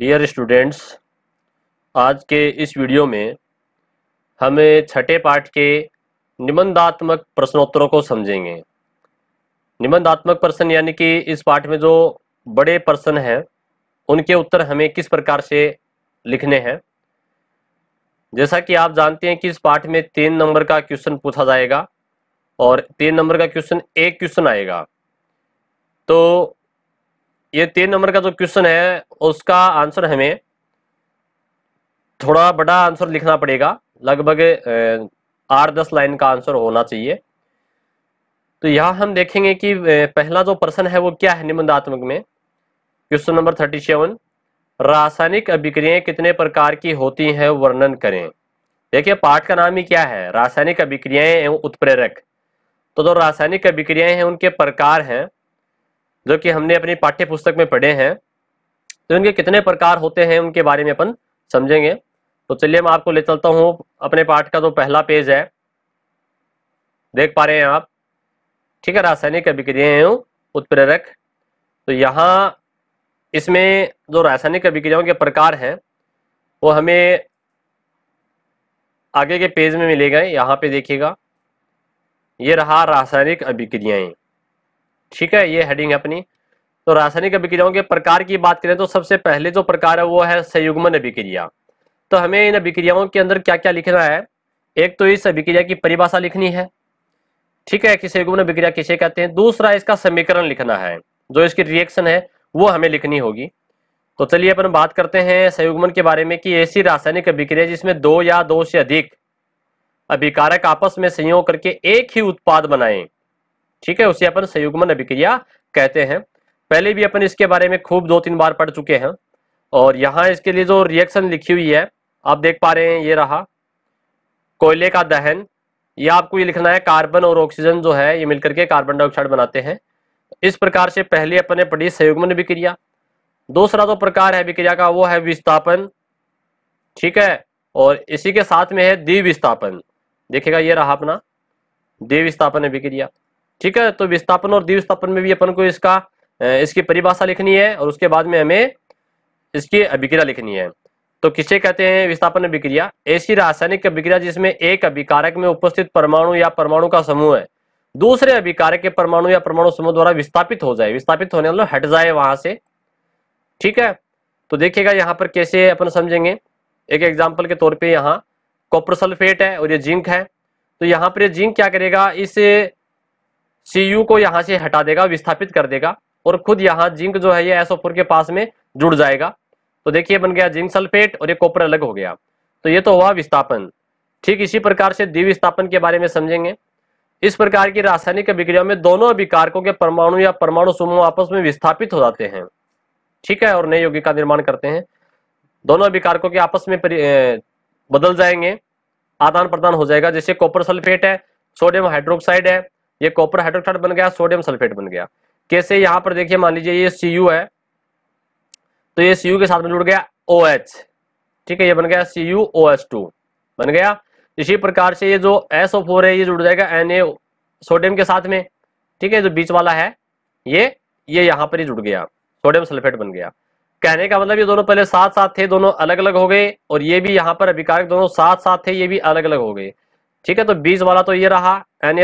Dear students आज के इस वीडियो में हमें छठे पाठ के निबंधात्मक प्रश्नोत्तरों को समझेंगे निबंधात्मक प्रश्न यानी कि इस पाठ में जो बड़े प्रश्न हैं उनके उत्तर हमें किस प्रकार से लिखने हैं जैसा कि आप जानते हैं कि इस पाठ में तीन नंबर का क्वेश्चन पूछा जाएगा और तीन नंबर का क्वेश्चन एक क्वेश्चन आएगा तो ये तीन नंबर का जो क्वेश्चन है उसका आंसर हमें थोड़ा बड़ा आंसर लिखना पड़ेगा लगभग आठ दस लाइन का आंसर होना चाहिए तो यहाँ हम देखेंगे कि पहला जो प्रश्न है वो क्या है निबंधात्मक में क्वेश्चन नंबर थर्टी सेवन रासायनिक अभिक्रिया कितने प्रकार की होती हैं वर्णन करें देखिए पाठ का नाम ही क्या है रासायनिक अभिक्रियाएं एवं उत्प्रेरक तो जो रासायनिक अभिक्रियाएं हैं उनके प्रकार हैं जो कि हमने अपनी पाठ्य पुस्तक में पढ़े हैं तो इनके कितने प्रकार होते हैं उनके बारे में अपन समझेंगे तो चलिए मैं आपको ले चलता हूँ अपने पाठ का जो तो पहला पेज है देख पा रहे हैं आप ठीक है रासायनिक अभिक्रिया उत्प्रेरक तो यहाँ इसमें जो रासायनिक अभिक्रियाओं के प्रकार हैं वो हमें आगे के पेज में मिलेगा यहाँ पे देखिएगा ये रहा रासायनिक अभिक्रियाएं ठीक है ये हेडिंग है अपनी तो रासायनिक अभिक्रियाओं के प्रकार की बात करें तो सबसे पहले जो प्रकार है वो है संयुग्मन अभिक्रिया तो हमें इन अभिक्रियाओं के अंदर क्या क्या लिखना है एक तो इस अभिक्रिया की परिभाषा लिखनी है ठीक है कि संयुग्मन अभिक्रिया किसे कहते हैं दूसरा इसका समीकरण लिखना है जो इसकी रिएक्शन है वो हमें लिखनी होगी तो चलिए अपन बात करते हैं संयुग्मन के बारे में कि ऐसी रासायनिक अभिक्रिया जिसमें दो या दो से अधिक अभिकारक आपस में संयोग करके एक ही उत्पाद बनाएं ठीक है उसे अपन संयुग्मन अभिक्रिया कहते हैं पहले भी अपन इसके बारे में खूब दो तीन बार पढ़ चुके हैं और यहाँ इसके लिए जो रिएक्शन लिखी हुई है आप देख पा रहे हैं ये रहा कोयले का दहन ये आपको ये लिखना है कार्बन और ऑक्सीजन जो है ये मिलकर के कार्बन डाइऑक्साइड बनाते हैं इस प्रकार से पहले अपन ने पढ़ी संयुग्मन अभिक्रिया दूसरा जो प्रकार है अभिक्रिया का वो है विस्थापन ठीक है और इसी के साथ में है द्विविस्थापन देखिएगा ये रहा अपना द्विविस्थापन अभिक्रिया ठीक है तो विस्थापन और द्विस्थापन में भी अपन को इसका इसकी परिभाषा लिखनी है और उसके बाद में हमें इसकी अभिक्रिया लिखनी है तो किसे कहते हैं विस्थापन अभिक्रिया ऐसी रासायनिक अभिक्रिया जिसमें एक अभिकारक में उपस्थित परमाणु या परमाणु का समूह है दूसरे अभिकारक के परमाणु या परमाणु समूह द्वारा विस्थापित हो जाए विस्थापित होने वाला हट जाए वहां से ठीक है तो देखिएगा यहाँ पर कैसे अपन समझेंगे एक एग्जाम्पल के तौर पर यहाँ कॉपर सल्फेट है और ये जिंक है तो यहाँ पर ये जिंक क्या करेगा इस सी यू को यहाँ से हटा देगा विस्थापित कर देगा और खुद यहाँ जिंक जो है ये एसओफोर के पास में जुड़ जाएगा तो देखिए बन गया जिंक सल्फेट और ये कॉपर अलग हो गया तो ये तो हुआ विस्थापन ठीक इसी प्रकार से द्विविस्थापन के बारे में समझेंगे इस प्रकार की रासायनिक अभिक्रिया में दोनों अभिकारकों के परमाणु या परमाणु समूह आपस में विस्थापित हो जाते हैं ठीक है और नए यौगिक का निर्माण करते हैं दोनों अभिकारकों के आपस में बदल जाएंगे आदान प्रदान हो जाएगा जैसे कॉपर सल्फेट है सोडियम हाइड्रोक्साइड है ये कॉपर हाइड्रोक्साइड बन गया सोडियम सल्फेट बन गया कैसे यहाँ पर देखिए मान लीजिए ये सी है तो ये सी के साथ में जुड़ गया ओ OH, ठीक है ये बन गया सी यू बन गया इसी प्रकार से ये जो एस है ये जुड़ जाएगा एन सोडियम के साथ में ठीक है जो बीच वाला है ये ये यहाँ पर ही जुड़ गया सोडियम सल्फेट बन गया कहने का मतलब ये दोनों पहले साथ साथ थे दोनों अलग अलग हो गए और ये भी यहाँ पर अभिकारक दोनों साथ साथ थे ये भी अलग अलग हो गए ठीक है तो बीच वाला तो ये रहा एन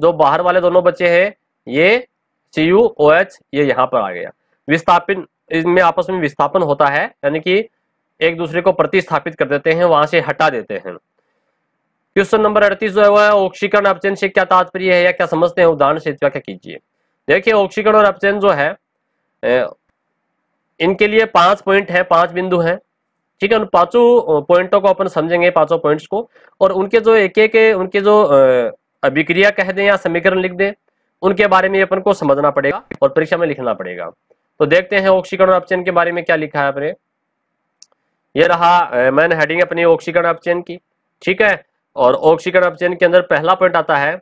जो बाहर वाले दोनों बच्चे हैं ये सी यू ओ एच ये यहाँ पर आ गया विस्थापन इनमें आपस में विस्थापन होता है यानी कि एक दूसरे को प्रतिस्थापित कर देते हैं वहां से हटा देते हैं क्वेश्चन नंबर अड़तीस जो है वह ऑक्सीकरण अपचयन से क्या तात्पर्य है या क्या समझते हैं उदाहरण से क्या कीजिए देखिए ऑक्सीकरण और अपचयन जो है इनके लिए पांच पॉइंट है पांच बिंदु है ठीक है उन पांचों पॉइंटों को अपन समझेंगे पांचों पॉइंट्स को और उनके जो एक एक उनके जो अभिक्रिया कह दें या समीकरण लिख दें उनके बारे में अपन को समझना पड़ेगा और परीक्षा में लिखना पड़ेगा तो देखते हैं ऑक्सीकरण अपचयन के बारे में क्या लिखा है अपने ये रहा मैन हेडिंग अपनी ऑक्सीकरण अपचयन की ठीक है और ऑक्सीकरण अपचयन के अंदर पहला पॉइंट आता है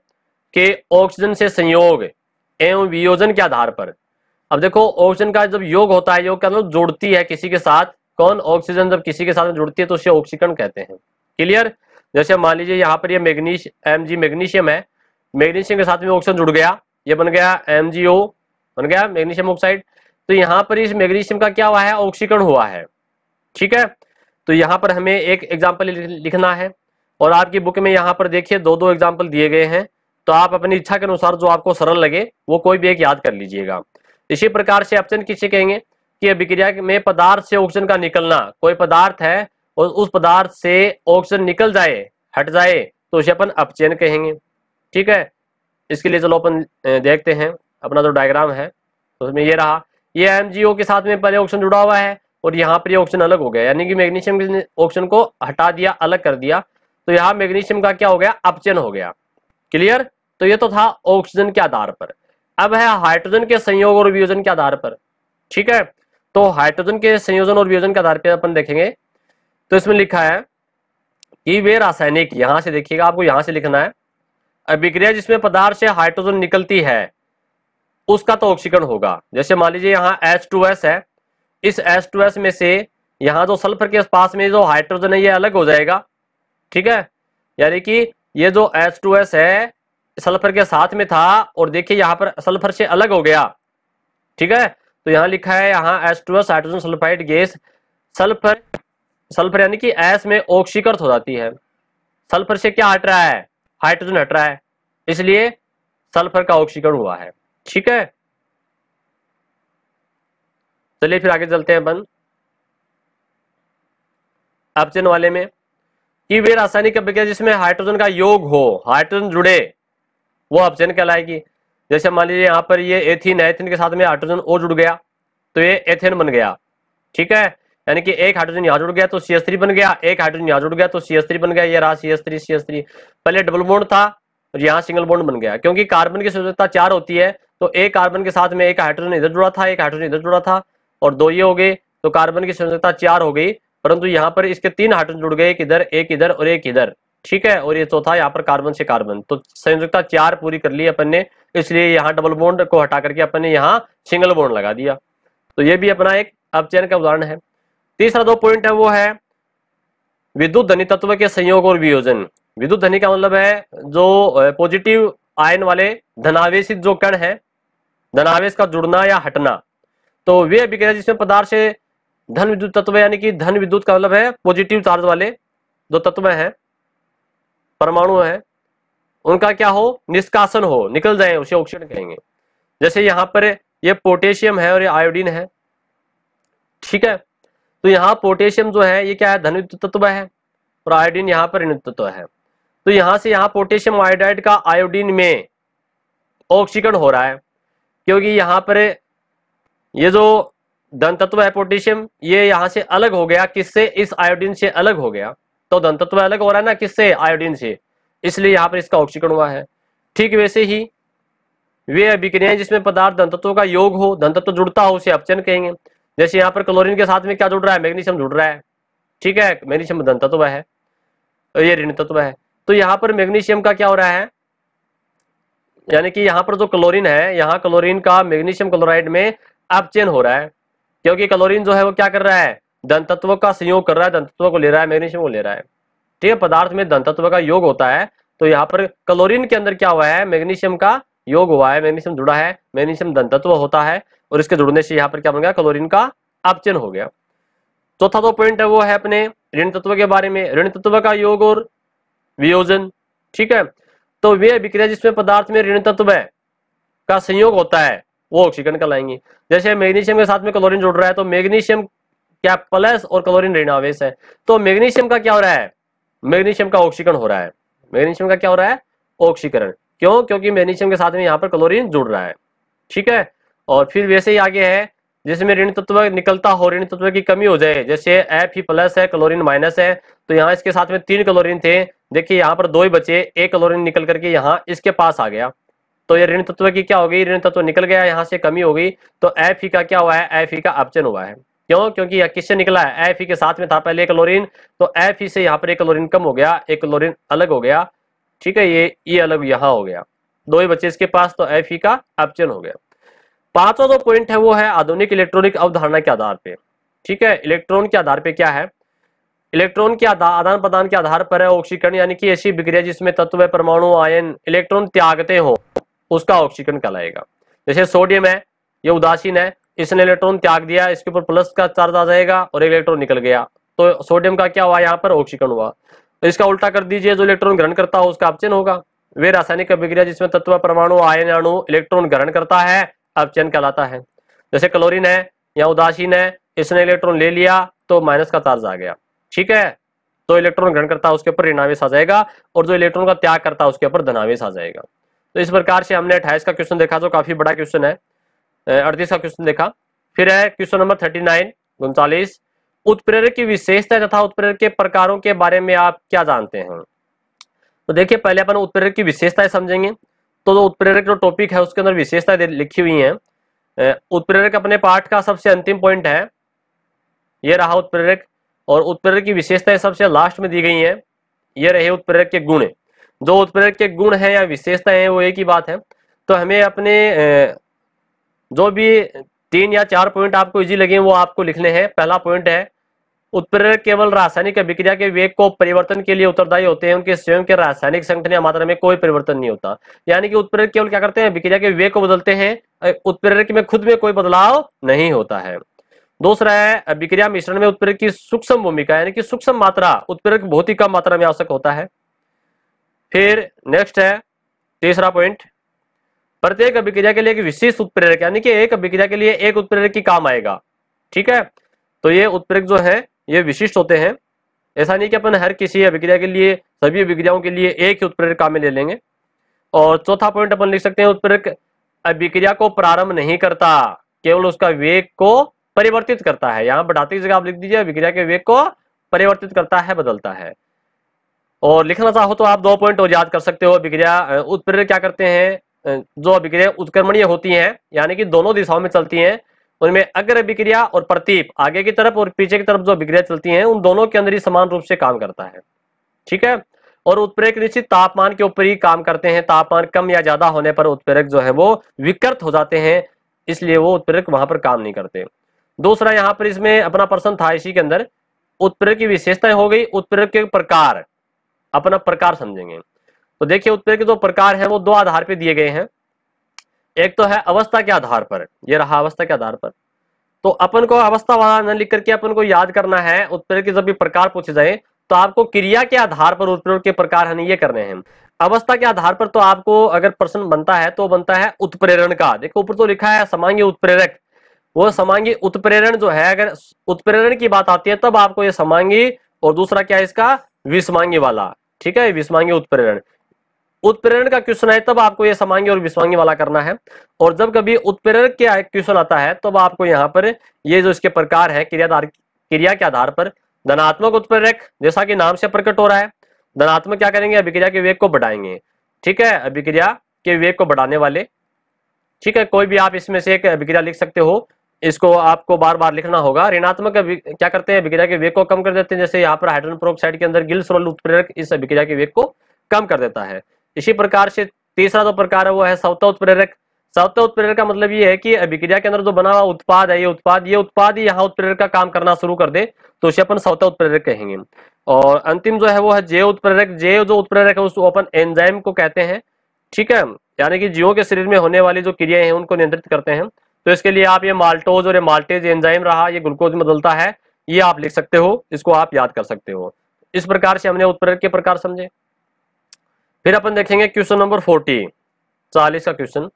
कि ऑक्सीजन से संयोग एवं वियोजन के आधार पर अब देखो ऑक्सीजन का जब योग होता है योग का मतलब जुड़ती है किसी के साथ कौन ऑक्सीजन जब किसी के साथ जुड़ती है तो उसे ऑक्सीकरण कहते हैं क्लियर जैसे मान लीजिए यहाँ पर ये मैग्नीश एम जी मैग्नीशियम है मैग्नीशियम के साथ में ऑक्सीजन जुड़ गया ये बन गया एम जी ओ बन गया मैग्नीशियम ऑक्साइड तो यहाँ पर इस मैग्नीशियम का क्या हुआ है ऑक्सीकरण हुआ है ठीक है तो यहाँ पर हमें एक एग्जाम्पल लिखना है और आपकी बुक में यहाँ पर देखिए दो दो एग्जाम्पल दिए गए हैं तो आप अपनी इच्छा के अनुसार जो आपको सरल लगे वो कोई भी एक याद कर लीजिएगा इसी प्रकार से ऑप्शन किसे कहेंगे कि अभिक्रिया में पदार्थ से ऑक्सीजन का निकलना कोई पदार्थ है और उस पदार्थ से ऑक्सीजन निकल जाए हट जाए तो उसे अपन अपचयन कहेंगे ठीक है इसके लिए चलो अपन देखते हैं अपना जो डायग्राम है तो उसमें ये रहा ये एम के साथ में पहले ऑक्सीजन जुड़ा हुआ है और यहाँ पर ऑक्सीजन अलग हो गया यानी कि मैग्नीशियम के ऑक्सीजन को हटा दिया अलग कर दिया तो यहाँ मैग्नीशियम का क्या हो गया अपचयन हो गया क्लियर तो ये तो था ऑक्सीजन के आधार पर अब है हाइड्रोजन के संयोग और वियोजन के आधार पर ठीक है तो हाइड्रोजन के संयोजन और वियोजन के आधार पर अपन देखेंगे तो इसमें लिखा है कि वे रासायनिक यहां से देखिएगा आपको यहां से लिखना है अभिक्रिया जिसमें पदार्थ से हाइड्रोजन निकलती है उसका तो ऑक्सीकरण होगा जैसे मान लीजिए यहाँ H2S है इस H2S में से यहाँ जो सल्फर के पास में जो हाइड्रोजन है ये अलग हो जाएगा ठीक है यानी कि ये जो एस है सल्फर के साथ में था और देखिए यहाँ पर सल्फर से अलग हो गया ठीक है तो यहाँ लिखा है यहाँ S hydrogen sulphide gas sulphur sulphur यानी कि एस में ऑक्सीकृत हो जाती है सल्फर से क्या हट रहा है हाइड्रोजन हट रहा है इसलिए सल्फर का ऑक्सीकरण हुआ है ठीक है चलिए फिर आगे चलते हैं बन ऑप्शन वाले में कि वे रासायनिक अभिक्रिया जिसमें हाइड्रोजन का योग हो हाइड्रोजन जुड़े वो ऑप्शन कहलाएगी जैसे मान लीजिए यहां पर ये एथिन एथिन के साथ में हाइड्रोजन ओ जुड़ गया तो ये एथेन बन गया ठीक है यानी कि एक हाइड्रोजन यहाँ जुड़ गया तो सी एस थ्री बन गया एक हाइड्रोजन यहाँ जुड़ गया तो सी एस थ्री बन गया ये रहा C S three C S three पहले डबल बोन्ड था और यहाँ सिंगल बोन्ड बन गया क्योंकि कार्बन की सदस्यता चार होती है तो एक कार्बन के साथ में एक हाइड्रोजन इधर जुड़ा था एक हाइड्रोजन इधर जुड़ा था और दो ये हो गए तो कार्बन की सदस्यता चार हो गई परंतु यहाँ पर इसके तीन हाइड्रोजन जुड़ गए एक इधर एक इधर और एक इधर ठीक है और ये चौथा यहाँ पर कार्बन से कार्बन तो संयुक्तता चार पूरी कर ली अपन ने इसलिए यहाँ डबल बोन्ड को हटा करके अपन ने यहाँ सिंगल बोन्ड लगा दिया तो ये भी अपना एक अपचयन का उदाहरण है तीसरा दो पॉइंट है वो है विद्युत धनी तत्व के संयोग और वियोजन विद्युत धनी का मतलब है जो पॉजिटिव आयन वाले धनावेश जो कण है धनावेश का जुड़ना या हटना तो वे अभिक्रिया जिसमें पदार्थ से धन विद्युत तत्व यानी कि धन विद्युत का मतलब है पॉजिटिव चार्ज वाले जो तत्व है परमाणु है उनका क्या हो निष्कासन हो निकल जाए उसे ऑक्सीजन कहेंगे जैसे यहां पर ये पोटेशियम है और ये आयोडीन है ठीक है तो यहाँ पोटेशियम जो है ये क्या है धन तत्व है और आयोडीन यहाँ पर ऋण तत्व है तो यहाँ से यहाँ पोटेशियम आयोडाइड का आयोडीन में ऑक्सीकरण हो रहा है क्योंकि यहाँ पर ये जो धन तत्व है पोटेशियम ये यहाँ से अलग हो गया किससे इस आयोडीन से अलग हो गया तो धन तत्व अलग हो रहा है ना किससे आयोडीन से इसलिए यहाँ पर इसका ऑक्सीकरण हुआ है ठीक वैसे ही वे अभिक्रियाएं जिसमें पदार्थ धन तत्वों का योग हो धन तत्व जुड़ता हो उसे अपचयन कहेंगे जैसे यहाँ पर क्लोरीन के साथ में क्या जुड़ रहा है मैग्नीशियम जुड़ रहा है ठीक है मैग्नीशियम धन तत्व है ये ऋण तत्व है तो यहाँ पर मैग्नीशियम का क्या हो रहा है यानी कि यहाँ पर जो क्लोरीन है यहाँ क्लोरीन का मैग्नीशियम क्लोराइड में अपचेन हो रहा है क्योंकि क्लोरीन जो है वो क्या कर रहा है धन तत्व का संयोग कर रहा है धन तत्व को ले रहा है मैग्नीशियम को ले रहा है ठीक है पदार्थ में धन तत्व का योग होता है तो यहाँ पर क्लोरीन के अंदर क्या हुआ है मैग्नीशियम का योग हुआ है मैग्नीशियम जुड़ा है मैग्नीशियम धन तत्व होता है और इसके जुड़ने से यहाँ पर क्या बन गया क्लोरीन का अपचयन हो गया चौथा जो पॉइंट है वो है अपने ऋण तत्व के बारे में ऋण तत्व का योग और वियोजन ठीक है तो वे विक्रिया जिसमें पदार्थ में ऋण तत्व का संयोग होता है वो ऑक्सीजन कहलाएंगे जैसे मैग्नीशियम के साथ में क्लोरीन जुड़ रहा है तो मैग्नीशियम क्या प्लस और क्लोरीन ऋण आवेश है तो मैग्नीशियम का क्या हो रहा है मैग्नीशियम का ऑक्सीकरण हो रहा है मैग्नीशियम का क्या हो रहा है ऑक्सीकरण क्यों क्योंकि मैग्नीशियम के साथ में यहाँ पर क्लोरीन जुड़ रहा है ठीक है और फिर वैसे ही आगे है जिसमें ऋण तत्व निकलता हो ऋण तत्व की कमी हो जाए जैसे एफ ही प्लस है क्लोरीन माइनस है तो यहाँ इसके साथ में तीन क्लोरीन थे देखिए यहाँ पर दो ही बचे एक क्लोरीन निकल करके यहाँ इसके पास आ गया तो ये ऋण तत्व की क्या हो गई ऋण तत्व निकल गया यहाँ से कमी हो गई तो एफ ही का क्या हुआ है एफ ही का अपचन हुआ है क्यों क्योंकि यह किससे निकला है एफ ही के साथ में था पहले क्लोरीन तो एफ ही से यहाँ पर एक क्लोरीन कम हो गया एक क्लोरीन अलग हो गया ठीक है ये ये अलग यहाँ हो गया दो ही बच्चे इसके पास तो एफ ही का अपचन हो गया पांचवा जो पॉइंट है वो है आधुनिक इलेक्ट्रॉनिक अवधारणा के आधार पे ठीक है इलेक्ट्रॉन के आधार पे क्या है इलेक्ट्रॉन के आदान प्रदान के आधार पर है ऑक्सीकरण यानी कि ऐसी विक्रिया जिसमें तत्व परमाणु आयन इलेक्ट्रॉन त्यागते हो उसका ऑक्सीकरण कहलाएगा जैसे सोडियम है ये उदासीन है इसने इलेक्ट्रॉन त्याग दिया इसके ऊपर प्लस का चार्ज आ जाएगा और इलेक्ट्रॉन निकल गया तो सोडियम का क्या हुआ यहाँ पर ऑक्सीकरण हुआ तो इसका उल्टा कर दीजिए जो इलेक्ट्रॉन ग्रहण करता हो उसका ऑप्शन होगा वे रासायनिक अभिक्रिया जिसमें तत्व परमाणु आयन अणु इलेक्ट्रॉन ग्रहण करता है अपचयन कहलाता है जैसे क्लोरीन है या उदासीन है इसने इलेक्ट्रॉन ले लिया तो माइनस का चार्ज आ गया ठीक है तो इलेक्ट्रॉन ग्रहण करता है उसके ऊपर ऋणावेश आ जाएगा और जो इलेक्ट्रॉन का त्याग करता है उसके ऊपर धनावेश आ जाएगा तो इस प्रकार से हमने अट्ठाईस का क्वेश्चन देखा जो काफी बड़ा क्वेश्चन है अड़तीस का क्वेश्चन देखा फिर है क्वेश्चन नंबर थर्टी नाइन उनचालीस उत्प्रेरक की विशेषता तथा उत्प्रेरक के प्रकारों के बारे में आप क्या जानते हैं तो देखिए पहले अपन उत्प्रेरक की विशेषताएं समझेंगे तो उत्प्रेरक जो टॉपिक है उसके अंदर विशेषता लिखी हुई है उत्प्रेरक अपने पाठ का सबसे अंतिम पॉइंट है ये रहा उत्प्रेरक और उत्प्रेरक की विशेषताएं सबसे लास्ट में दी गई हैं ये रहे उत्प्रेरक के गुण जो उत्प्रेरक के गुण हैं या विशेषताएं हैं वो एक ही बात है तो हमें अपने जो भी तीन या चार पॉइंट आपको इजी लगे वो आपको लिखने हैं पहला पॉइंट है उत्प्रेरक केवल रासायनिक अभिक्रिया के वेग को परिवर्तन के लिए उत्तरदायी होते हैं उनके स्वयं के रासायनिक संगठन या मात्रा में कोई परिवर्तन नहीं होता यानी कि उत्प्रेरक केवल क्या करते हैं अभिक्रिया के वेग को बदलते हैं उत्प्रेरक में खुद में कोई बदलाव नहीं होता है दूसरा है अभिक्रिया मिश्रण में उत्प्रेरक की सूक्ष्म भूमिका यानी कि सूक्ष्म मात्रा उत्प्रेरक बहुत ही कम मात्रा में आवश्यक होता है फिर नेक्स्ट है तीसरा पॉइंट प्रत्येक अभिक्रिया के लिए एक विशेष उत्प्रेरक यानी कि एक अभिक्रिया के लिए एक उत्प्रेरक की काम आएगा ठीक है तो ये उत्प्रेरक जो है ये विशिष्ट होते हैं ऐसा नहीं कि अपन हर किसी अभिक्रिया के लिए सभी अभिक्रियाओं के लिए एक ही उत्प्रेरक काम में ले लेंगे और चौथा पॉइंट अपन लिख सकते हैं उत्प्रेरक अभिक्रिया को प्रारंभ नहीं करता केवल उसका वेग को परिवर्तित करता है यहाँ बढ़ाते जगह आप लिख दीजिए अभिक्रिया के वेग को परिवर्तित करता है बदलता है और लिखना चाहो तो आप दो पॉइंट और याद कर सकते हो अभिक्रिया उत्प्रेरक क्या करते हैं जो अभिक्रिया उत्क्रमणीय होती हैं यानी कि दोनों दिशाओं में चलती हैं उनमें अग्र विक्रिया और प्रतीप आगे की तरफ और पीछे की तरफ जो विक्रिया चलती है उन दोनों के अंदर ही समान रूप से काम करता है ठीक है और उत्प्रेरक निश्चित तापमान के ऊपर ही काम करते हैं तापमान कम या ज्यादा होने पर उत्प्रेरक जो है वो विकृत हो जाते हैं इसलिए वो उत्प्रेरक वहां पर काम नहीं करते दूसरा यहाँ पर इसमें अपना प्रश्न था इसी के अंदर उत्प्रेरक की विशेषताएं हो गई उत्प्रेरक के प्रकार अपना प्रकार समझेंगे तो देखिए उत्प्रेरक के जो प्रकार है वो दो आधार पर दिए गए हैं एक तो है अवस्था के आधार पर ये रहा अवस्था के आधार पर तो अपन को अवस्था वाला न लिख करके अपन को याद करना है उत्प्रेरक के जब भी प्रकार पूछे जाए तो आपको क्रिया के आधार पर उत्प्रेरक के प्रकार है ये करने हैं अवस्था के आधार पर तो आपको अगर प्रश्न बनता है तो बनता है उत्प्रेरण का देखो ऊपर तो लिखा है समांगी उत्प्रेरक वो समांगी उत्प्रेरण जो है अगर उत्प्रेरण की बात आती है तब आपको ये समांगी और दूसरा क्या है इसका विस्मांगी वाला ठीक है विस्मांगी उत्प्रेरण उत्प्रेरण का क्वेश्चन है तब आपको यह समांगी और विश्वांगी वाला करना है और जब कभी उत्प्रेरण के क्वेश्चन आता है तब आपको यहाँ पर ये जो इसके प्रकार है क्रियाधार क्रिया के आधार पर धनात्मक उत्प्रेरक जैसा कि नाम से प्रकट हो रहा है धनात्मक क्या करेंगे अभिक्रिया के वेग को बढ़ाएंगे ठीक है अभिक्रिया के वेग को बढ़ाने वाले ठीक है कोई भी आप इसमें से एक अभिक्रिया लिख सकते हो इसको आपको बार बार लिखना होगा ऋणात्मक क्या करते हैं अभिक्रिया के वेग को कम कर देते हैं जैसे यहाँ पर हाइड्रोजन प्रोक्साइड के अंदर गिल सरल उत्प्रेरक इस अभिक्रिया के वेग को कम कर देता है इसी प्रकार से तीसरा जो प्रकार है वो है सवता उत्प्रेरक सवता उत्प्रेरक का मतलब ये है कि अभिक्रिया के अंदर जो बना हुआ उत्पाद है ये उत्पाद ये उत्पाद ही यहाँ उत्प्रेरक का काम करना शुरू कर दे तो उसे अपन सवता उत्प्रेरक कहेंगे और अंतिम जो है वो है जय उत्प्रेरक जय जो उत्प्रेरक है उसको अपन एंजाइम को कहते हैं ठीक है यानी कि जीवों के शरीर में होने वाली जो क्रियाएं हैं उनको नियंत्रित करते हैं तो इसके लिए आप ये माल्टोज और ये माल्टेज एंजाइम रहा ये ग्लूकोज में बदलता है ये आप लिख सकते हो इसको आप याद कर सकते हो इस प्रकार से हमने उत्प्रेरक के प्रकार समझे फिर अपन देखेंगे क्वेश्चन नंबर फोर्टी चालीस का क्वेश्चन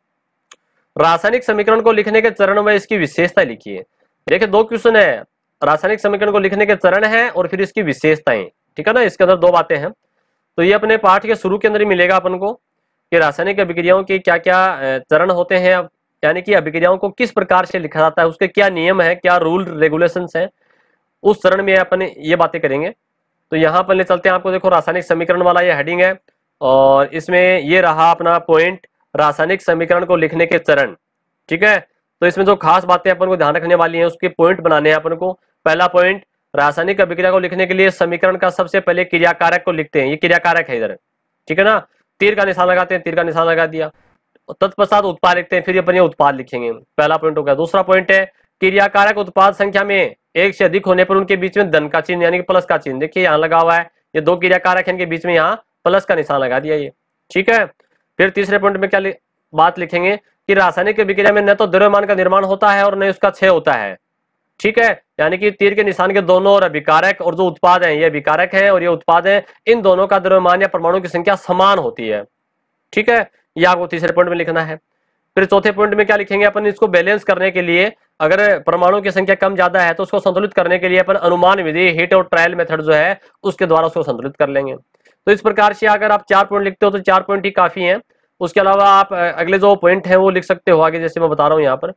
रासायनिक समीकरण को लिखने के चरण में इसकी विशेषता लिखिए देखिए दो क्वेश्चन है रासायनिक समीकरण को लिखने के चरण है और फिर इसकी विशेषताएं ठीक है ना इसके अंदर दो बातें हैं तो ये अपने पाठ के शुरू के अंदर ही मिलेगा अपन को कि रासायनिक अभिक्रियाओं के क्या क्या चरण होते हैं यानी कि अभिक्रियाओं को किस प्रकार से लिखा जाता है उसके क्या नियम है क्या रूल रेगुलेशन है उस चरण में अपन ये बातें करेंगे तो यहाँ पर ले चलते हैं आपको देखो रासायनिक समीकरण वाला ये हेडिंग है और इसमें ये रहा अपना पॉइंट रासायनिक समीकरण को लिखने के चरण ठीक है तो इसमें जो खास बातें अपन को ध्यान रखने वाली हैं उसके पॉइंट बनाने हैं अपन को पहला पॉइंट रासायनिक अभिक्रिया को लिखने के लिए समीकरण का सबसे पहले क्रियाकारक को लिखते हैं ये क्रियाकारक है इधर ठीक है ना तीर का निशान लगाते हैं तीर का निशान लगा दिया तत्पश्चात उत्पाद लिखते हैं फिर अपन ये उत्पाद लिखेंगे पहला पॉइंट हो गया दूसरा पॉइंट है क्रियाकारक उत्पाद संख्या में एक से अधिक होने पर उनके बीच में धन का चिन्ह यानी कि प्लस का चिन्ह देखिए यहाँ लगा हुआ है ये दो क्रियाकारक है इनके बीच में यहाँ प्लस का निशान लगा दिया ये ठीक है फिर तीसरे पॉइंट में क्या लि... बात लिखेंगे कि रासायनिक विक्रिया में न तो द्रव्यमान का निर्माण होता है और न उसका क्षय होता है ठीक है यानी कि तीर के निशान के दोनों और अभिकारक और जो उत्पाद हैं ये अभिकारक हैं और ये उत्पाद हैं इन दोनों का द्रव्यमान या परमाणु की संख्या समान होती है ठीक है ये आपको तीसरे पॉइंट में लिखना है फिर चौथे पॉइंट में क्या लिखेंगे अपन इसको बैलेंस करने के लिए अगर परमाणु की संख्या कम ज्यादा है तो उसको संतुलित करने के लिए अपन अनुमान विधि हिट और ट्रायल मेथड जो है उसके द्वारा उसको संतुलित कर लेंगे तो इस प्रकार से अगर आप चार पॉइंट लिखते हो तो चार पॉइंट ही काफ़ी हैं उसके अलावा आप अगले जो पॉइंट हैं वो लिख सकते हो आगे जैसे मैं बता रहा हूँ यहाँ पर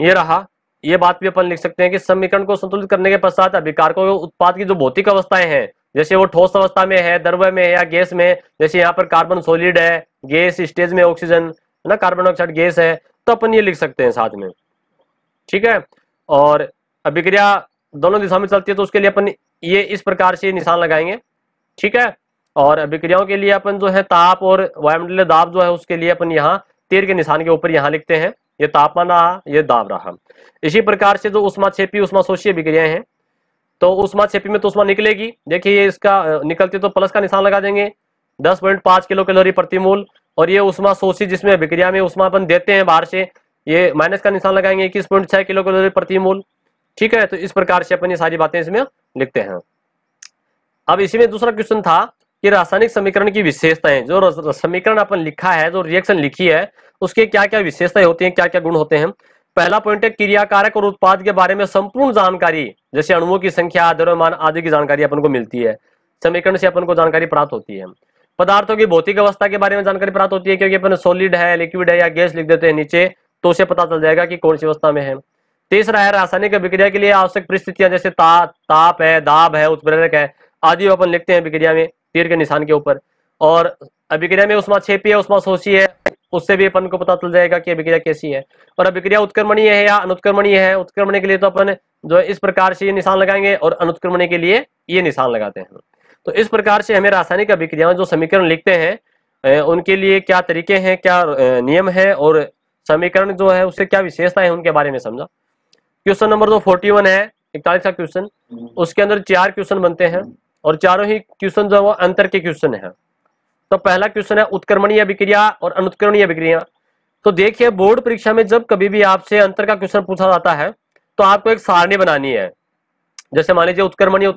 ये रहा ये बात भी अपन लिख सकते हैं कि समीकरण को संतुलित करने के पश्चात अभिकारकों के उत्पाद की जो भौतिक अवस्थाएं हैं जैसे वो ठोस अवस्था में है द्रव्य में है या गैस में जैसे यहाँ पर कार्बन सोलिड है गैस स्टेज में ऑक्सीजन है ना कार्बन डाइऑक्साइड गैस है तो अपन ये लिख सकते हैं साथ में ठीक है और अभिक्रिया दोनों दिशा में चलती है तो उसके लिए अपन ये इस प्रकार से निशान लगाएंगे ठीक है और अभिक्रियाओं के लिए अपन जो है ताप और वायुमंडलीय दाब जो है उसके लिए अपन यहाँ तीर के निशान के ऊपर यहाँ लिखते हैं ये तापमान रहा ये दाब रहा इसी प्रकार से जो उष्मा छेपी उष्मा शोषी अभिक्रियाएं हैं तो उष्मा छेपी में तो उष्मा निकलेगी देखिए ये इसका निकलते तो प्लस का निशान लगा देंगे दस पॉइंट पांच किलो कैलोरी प्रतिमूल और ये उष्मा शोषी जिसमें अभिक्रिया में उष्मा अपन देते हैं बाहर से ये माइनस का निशान लगाएंगे इक्कीस पॉइंट छह किलो कैलोरी प्रतिमूल ठीक है तो इस प्रकार से अपन ये सारी बातें इसमें लिखते हैं अब इसी में दूसरा क्वेश्चन था कि रासायनिक समीकरण की विशेषताएं जो समीकरण अपन लिखा है जो रिएक्शन लिखी है उसके क्या क्या विशेषताएं होती हैं क्या क्या गुण होते हैं पहला पॉइंट है क्रियाकारक और उत्पाद के बारे में संपूर्ण जानकारी जैसे अणुओं की संख्या द्रव्यमान आदि की जानकारी अपन को मिलती है समीकरण से अपन को जानकारी प्राप्त होती है पदार्थों की भौतिक अवस्था के बारे में जानकारी प्राप्त होती है क्योंकि अपन सोलिड है लिक्विड है या गैस लिख देते हैं नीचे तो उसे पता चल जाएगा कि कौन सी अवस्था में है तीसरा है रासायनिक अभिक्रिया के लिए आवश्यक परिस्थितियां जैसे ता, ताप है दाब है उत्प्रेरक है आदि अपन लिखते हैं अभिक्रिया में तीर के निशान के ऊपर और अभिक्रिया में उष्मा छेपी है उष्मा सोची है उससे भी अपन को पता चल जाएगा कि अभिक्रिया कैसी है और अभिक्रिया उत्क्रमणीय है या अनुत्क्रमणीय है उत्क्रमण के लिए तो अपन जो इस प्रकार से ये निशान लगाएंगे और अनुत्क्रमण के लिए ये निशान लगाते हैं तो इस प्रकार से हमें रासायनिक अभिक्रिया जो समीकरण लिखते हैं उनके लिए क्या तरीके हैं क्या नियम है और समीकरण जो है उससे क्या विशेषता है उनके बारे में समझा क्वेश्चन नंबर जो फोर्टी वन है इकतालीस का क्वेश्चन हम्म। उसके अंदर चार क्वेश्चन बनते हैं और चारों ही क्वेश्चन जो है वो अंतर के क्वेश्चन है तो पहला क्वेश्चन है उत्क्रमणीय अभिक्रिया और अनुत्क्रमणीय अभिक्रिया तो देखिए बोर्ड परीक्षा में जब कभी भी आपसे अंतर का क्वेश्चन पूछा जाता है तो आपको एक सारणी बनानी है जैसे मान लीजिए उत्क्रमणीय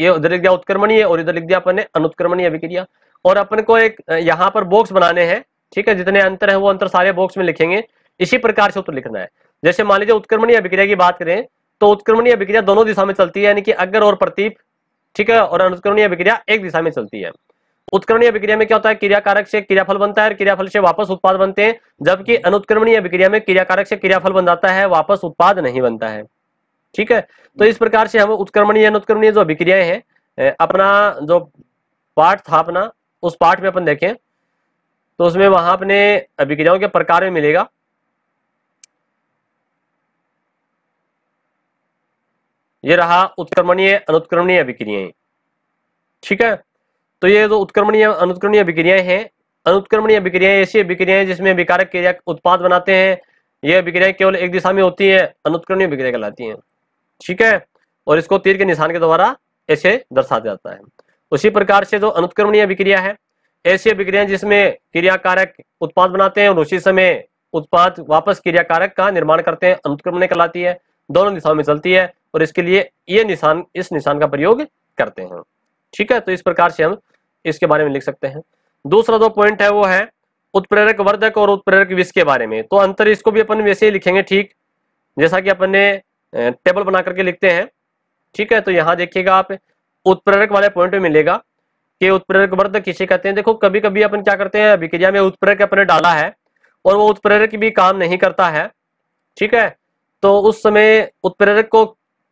ये उधर लिख दिया उत्क्रमणीय और इधर लिख दिया अपन ने अनुत्क्रमणीय अभिक्रिया और अपन को एक यहाँ पर बॉक्स बनाने हैं ठीक है जितने अंतर है वो अंतर सारे बॉक्स में लिखेंगे इसी प्रकार से उत्तर लिखना है जैसे मान लीजिए उत्क्रमणीय अभिक्रिया की बात करें तो उत्क्रमणीय अभिक्रिया दोनों दिशा में चलती है यानी कि अग्र और प्रतीप ठीक है और अनुत्करणीय अभिक्रिया एक दिशा में चलती है उत्कर्णीय अभिक्रिया में क्या होता है क्रियाकारक से क्रियाफल बनता है और क्रियाफल से वापस उत्पाद बनते हैं जबकि अनुत्क्रमणीय अभिक्रिया में क्रियाकारक से क्रियाफल बन जाता है वापस उत्पाद नहीं बनता है ठीक है तो इस प्रकार से हम उत्कर्मणीय अनुत्क्रमणीय जो अभिक्रियाएं हैं अपना जो पाठ था अपना उस पाठ में अपन देखें तो उसमें वहां अपने अभिक्रियाओं के प्रकार में मिलेगा ये रहा उत्क्रमणीय अनुत्क्रमणीय अभिक्रियाएं ठीक है तो ये जो उत्क्रमणीय अनुत्क्रमणीय अभिक्रियाएं हैं अनुत्क्रमणीय अभिक्रियाएं ऐसी अभिक्रियाएं जिसमें विकारक क्रिया उत्पाद बनाते हैं ये अभिक्रियाएं केवल एक दिशा में होती है अनुत्क्रमणीय अभिक्रिया कहलाती है ठीक है और इसको तीर के निशान के द्वारा ऐसे दर्शाया जाता है उसी प्रकार से जो अनुत्क्रमणीय अभिक्रिया है ऐसी अभिक्रिया जिसमें क्रियाकारक उत्पाद बनाते हैं और उसी समय उत्पाद वापस क्रियाकारक का निर्माण करते हैं अनुत्क्रमण कहलाती है दोनों दिशाओं में चलती है और इसके लिए ये निशान इस निशान का प्रयोग करते हैं ठीक है तो इस प्रकार से हम इसके बारे में लिख सकते हैं दूसरा जो पॉइंट है वो है उत्प्रेरक वर्धक और उत्प्रेरक विष के बारे में तो अंतर इसको भी अपन वैसे ही लिखेंगे ठीक जैसा कि अपन ने टेबल बना करके लिखते हैं ठीक है तो यहाँ देखिएगा आप उत्प्रेरक वाले पॉइंट में मिलेगा कि उत्प्रेरक वर्धक किसे कहते हैं देखो कभी कभी अपन क्या करते हैं अभिक्रिया में उत्प्रेरक अपने डाला है और वो उत्प्रेरक भी काम नहीं करता है ठीक है तो उस समय उत्प्रेरक को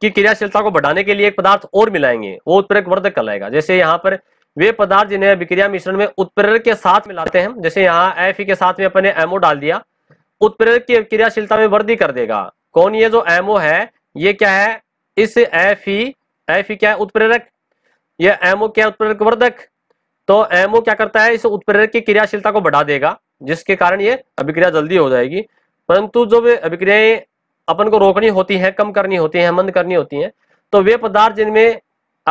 की क्रियाशीलता को बढ़ाने के लिए एक पदार्थ और मिलाएंगे वो उत्प्रेरक वर्धक कहलाएगा जैसे यहाँ पर वे पदार्थ जिन्हें अभिक्रिया मिश्रण में उत्प्रेरक के साथ मिलाते हैं जैसे यहाँ एफ के साथ में अपने एमओ डाल दिया उत्प्रेरक की क्रियाशीलता में वृद्धि कर देगा कौन ये जो एमओ है ये क्या है इस एफ ही एफ क्या है उत्प्रेरक यह एमओ क्या है उत्प्रेरक वर्धक तो एमओ क्या करता है इस उत्प्रेरक की क्रियाशीलता को बढ़ा देगा जिसके कारण ये अभिक्रिया जल्दी हो जाएगी परंतु जो अभिक्रियाएं अपन को रोकनी होती है कम करनी होती है मंद करनी होती है तो वे पदार्थ जिनमें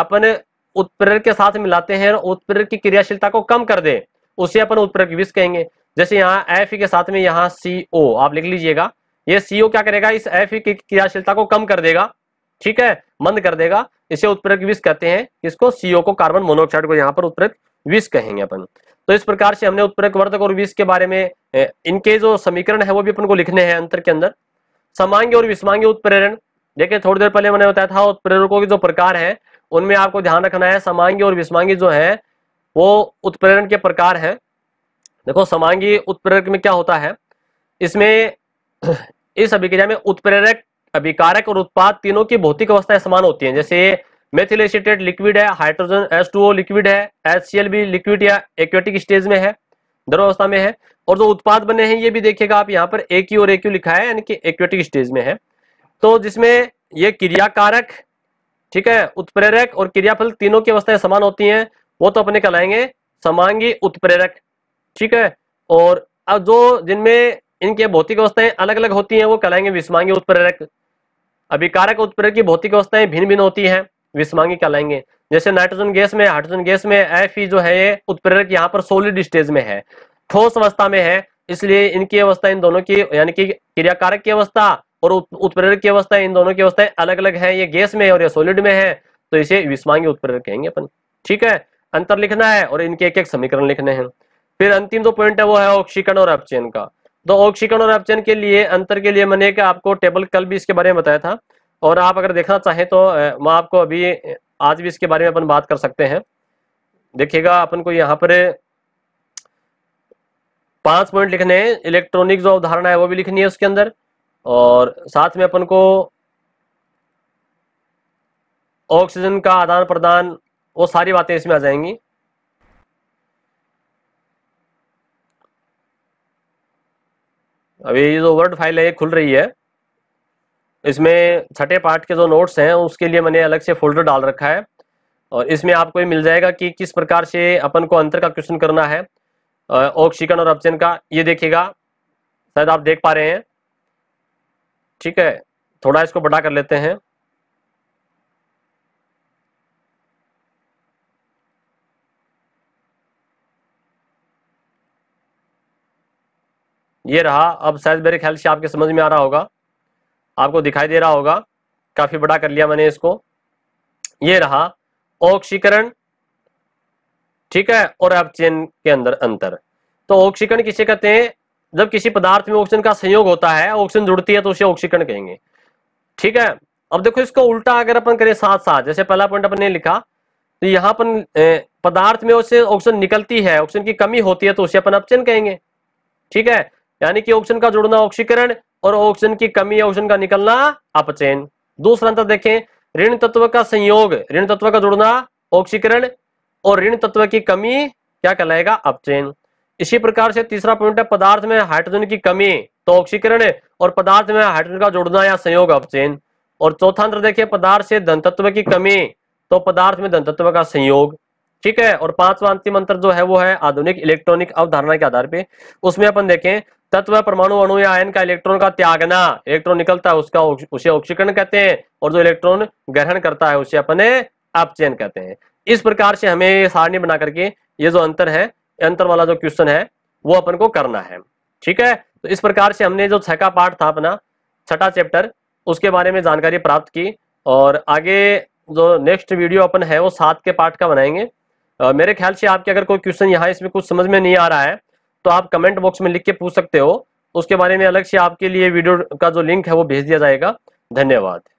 अपन उत्प्रेरक के साथ मिलाते हैं और उत्प्रेरक की क्रियाशीलता को कम कर दे उसे अपन उत्प्रेरक विष कहेंगे जैसे यहाँ एफ के साथ में यहाँ सी ओ आप लिख लीजिएगा ये सीओ क्या करेगा इस एफ की क्रियाशीलता को कम कर देगा ठीक है मंद कर देगा इसे उत्प्रेरक विष कहते हैं इसको सीओ को कार्बन मोनोऑक्साइड को यहाँ पर उत्प्रेरक विष कहेंगे अपन तो इस प्रकार से हमने उत्प्रेरक वर्धक और विष के बारे में इनके जो समीकरण है वो भी अपन को लिखने हैं अंतर के अंदर समांग और विस्मांग उत्प्रेरण देखिये थोड़ी देर पहले मैंने बताया था उत्प्रेरकों के जो प्रकार है उनमें आपको ध्यान रखना है समांगी और विषमांगी जो है वो उत्प्रेरण के प्रकार है देखो समांगी उत्प्रेरक में क्या होता है इसमें इस अभिक्रिया में उत्प्रेरक अभिकारक और उत्पाद तीनों की भौतिक अवस्थाएं समान होती हैं जैसे मेथिल एसिटेट लिक्विड है हाइड्रोजन H2O लिक्विड है HCl भी लिक्विड या एक्वेटिक स्टेज में है द्रव अवस्था में है और जो उत्पाद बने हैं ये भी देखिएगा आप यहाँ पर ए क्यू और ए क्यू लिखा है यानी कि एक्वेटिक स्टेज में है तो जिसमें ये क्रियाकारक ठीक है उत्प्रेरक और क्रियाफल तीनों की अवस्थाएं समान होती हैं वो तो अपने कहलाएंगे समांगी उत्प्रेरक ठीक है और अब जो जिनमें इनके भौतिक अवस्थाएं अलग अलग होती हैं वो कहलाएंगे विस्मांगी उत्प्रेरक अभी कारक उत्प्रेरक की भौतिक अवस्थाएं भिन्न भिन्न होती हैं विस्मांगी कहलाएंगे जैसे नाइट्रोजन गैस में हाइड्रोजन गैस में एफ e जो है ये उत्प्रेरक यहाँ पर सोलिड स्टेज में है ठोस अवस्था में है इसलिए इनकी अवस्था इन दोनों की यानी कि क्रियाकारक की अवस्था और उत्प्रेरक की अवस्था इन दोनों की अवस्थाएं अलग अलग है ये गैस में है और ये सॉलिड में है तो इसे विस्मांगी उत्प्रेरक कहेंगे अपन ठीक है अंतर लिखना है और इनके एक एक समीकरण लिखने हैं फिर अंतिम जो पॉइंट है वो है ऑक्सीकरण और अपचयन का तो ऑक्सीकरण और अपचयन के लिए अंतर के लिए मैंने एक आपको टेबल कल भी इसके बारे में बताया था और आप अगर देखना चाहें तो मैं आपको अभी आज भी इसके बारे में अपन बात कर सकते हैं देखिएगा अपन को यहाँ पर पांच पॉइंट लिखने हैं इलेक्ट्रॉनिक जो अवधारणा है वो भी लिखनी है उसके अंदर और साथ में अपन को ऑक्सीजन का आदान प्रदान वो सारी बातें इसमें आ जाएंगी अभी ये जो वर्ड फाइल है ये खुल रही है इसमें छठे पार्ट के जो नोट्स हैं उसके लिए मैंने अलग से फोल्डर डाल रखा है और इसमें आपको ये मिल जाएगा कि किस प्रकार से अपन को अंतर का क्वेश्चन करना है ऑक्सीकन और ऑप्शन का ये देखिएगा शायद आप देख पा रहे हैं ठीक है थोड़ा इसको बड़ा कर लेते हैं ये रहा अब शायद मेरे ख्याल से आपके समझ में आ रहा होगा आपको दिखाई दे रहा होगा काफ़ी बड़ा कर लिया मैंने इसको ये रहा ऑक्सीकरण ठीक है और ऑक्सीजन के अंदर अंतर तो ऑक्सीकरण किसे कहते हैं जब किसी पदार्थ में ऑक्सीजन का संयोग होता है ऑक्सीजन जुड़ती है तो उसे ऑक्सीकरण कहेंगे ठीक है अब देखो इसको उल्टा अगर अपन करें साथ साथ जैसे पहला पॉइंट अपन ने लिखा तो यहाँ अपन पदार्थ में उससे ऑक्सीजन निकलती है ऑक्सीजन की कमी होती है तो उसे अपन अपचन कहेंगे ठीक है यानी कि ऑक्सीजन का जुड़ना ऑक्सीकरण और ऑक्सीजन की कमी ऑक्सीजन का निकलना अपचयन दूसरा अंतर देखें ऋण तत्व का संयोग ऋण तत्व का जुड़ना ऑक्सीकरण और ऋण तत्व की कमी क्या कहलाएगा अपचयन इसी प्रकार से तीसरा पॉइंट है पदार्थ में हाइड्रोजन की कमी तो ऑक्सीकरण और पदार्थ में हाइड्रोजन का जोड़ना या संयोग अपचयन और चौथा अंतर देखिए पदार्थ से धन तत्व की कमी तो पदार्थ में धन तत्व का संयोग ठीक है और पांचवा अंतिम अंतर जो है वो है आधुनिक इलेक्ट्रॉनिक अवधारणा के आधार पे उसमें अपन देखें तत्व परमाणु अणु या आयन का इलेक्ट्रॉन का त्यागना इलेक्ट्रॉन निकलता है उसका उसे ऑक्सीकरण कहते हैं और जो इलेक्ट्रॉन ग्रहण करता है उसे अपने अपचयन कहते हैं इस प्रकार से हमें सारणी बना करके ये जो अंतर है अंतर वाला जो क्वेश्चन है वो अपन को करना है ठीक है तो इस प्रकार से हमने जो छठा पार्ट था अपना छठा चैप्टर उसके बारे में जानकारी प्राप्त की और आगे जो नेक्स्ट वीडियो अपन है वो सात के पार्ट का बनाएंगे आ, मेरे ख्याल से आपके अगर कोई क्वेश्चन यहाँ इसमें कुछ समझ में नहीं आ रहा है तो आप कमेंट बॉक्स में लिख के पूछ सकते हो उसके बारे में अलग से आपके लिए वीडियो का जो लिंक है वो भेज दिया जाएगा धन्यवाद